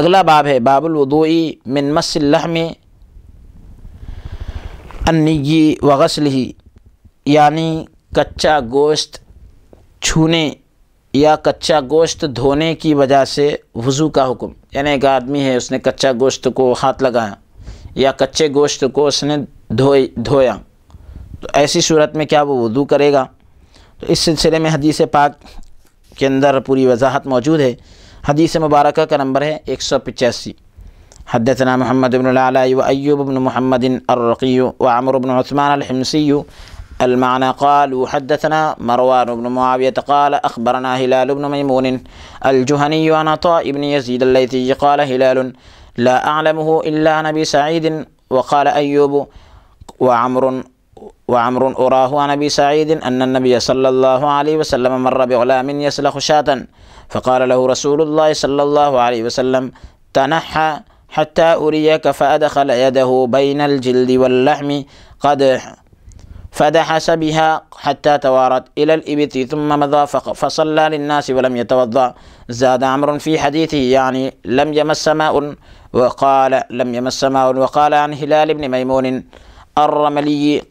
اگلا باب ہے باب الودوئی من مس اللہ میں انگی و غسل ہی یعنی کچا گوشت چھونے یا کچا گوشت دھونے کی وجہ سے وضو کا حکم یعنی ایک آدمی ہے اس نے کچا گوشت کو ہاتھ لگایا یا کچے گوشت کو اس نے دھوئے دھویا تو ایسی صورت میں کیا وہ وضو کرے گا تو اس سلسلے میں حدیث پاک کے اندر پوری وضاحت موجود ہے حدیث مبارکہ کا نمبر ہے 185 حدثنا محمد بن العلائی و ایوب بن محمد الرقی و عمر بن عثمان الحمسی المعنى قال حدثنا مروان بن معاوية قال أخبرنا هلال بن ميمون الجهني عن عطاء بن يزيد الليثي قال هلال لا أعلمه إلا نبي سعيد وقال أيوب وعمر وعمر أراه عن أبي سعيد أن النبي صلى الله عليه وسلم مر بغلام يسلخ شاة فقال له رسول الله صلى الله عليه وسلم تنحى حتى أريك فأدخل يده بين الجلد واللحم قد فدحس بها حتى توارت إلى الإبت ثم مضى فصلى للناس ولم يتوضأ زاد عمر في حديثه يعني لم يمس ماء وقال لم يمس ماء وقال عن هلال بن ميمون الرملي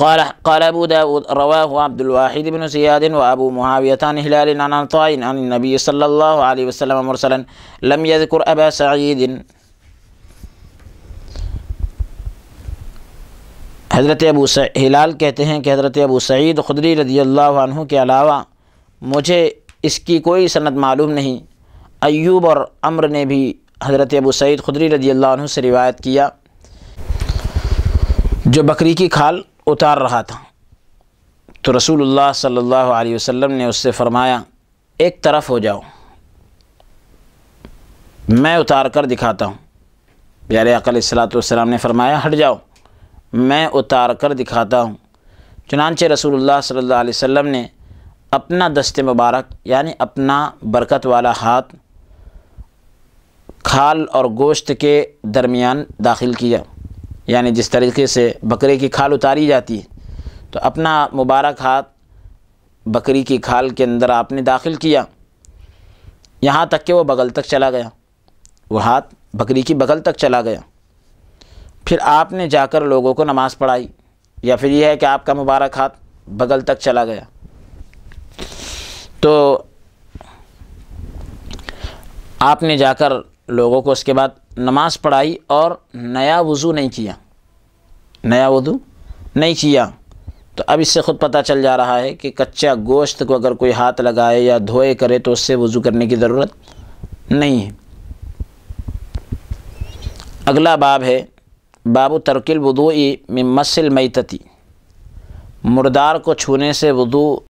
قال ابو داود رواه عبد الواحد بن زياد وابو معاويه عن هلال عن عطاء عن النبي صلى الله عليه وسلم مرسلا لم يذكر ابا سعيد حضرت ابو ہلال کہتے ہیں کہ حضرت ابو سعید خدری رضی اللہ عنہ کے علاوہ مجھے اس کی کوئی سند معلوم نہیں ایوب اور امر نے بھی حضرت ابو سعید خدری رضی اللہ عنہ سے روایت کیا جو بکری کی کھال اتار رہا تھا تو رسول اللہ صلی اللہ علیہ وسلم نے اس سے فرمایا ایک طرف ہو جاؤ میں اتار کر دکھاتا ہوں یار عقل السّلّات والسلام نے فرمایا ہٹ جاؤ میں اتار کر دکھاتا ہوں چنانچہ رسول اللہ صلی اللہ علیہ وسلم نے اپنا دست مبارک یعنی اپنا برکت والا ہاتھ کھال اور گوشت کے درمیان داخل کیا یعنی جس طریقے سے بکرے کی کھال اتاری جاتی ہے تو اپنا مبارک ہاتھ بکری کی کھال کے اندر آپ نے داخل کیا یہاں تک کہ وہ بغل تک چلا گیا وہ ہاتھ بکری کی بغل تک چلا گیا پھر آپ نے جا کر لوگوں کو نماز پڑھائی یا پھر یہ ہے کہ آپ کا مبارک ہاتھ بغل تک چلا گیا تو آپ نے جا کر لوگوں کو اس کے بعد نماز پڑھائی اور نیا وضو نہیں کیا نیا وضو نہیں کیا تو اب اس سے خود پتہ چل جا رہا ہے کہ کچا گوشت کو اگر کوئی ہاتھ لگائے یا دھوئے کرے تو اس سے وضو کرنے کی ضرورت نہیں ہے اگلا باب ہے باب ترکل ودوئی ممسل میتتی مردار کو چھونے سے وضو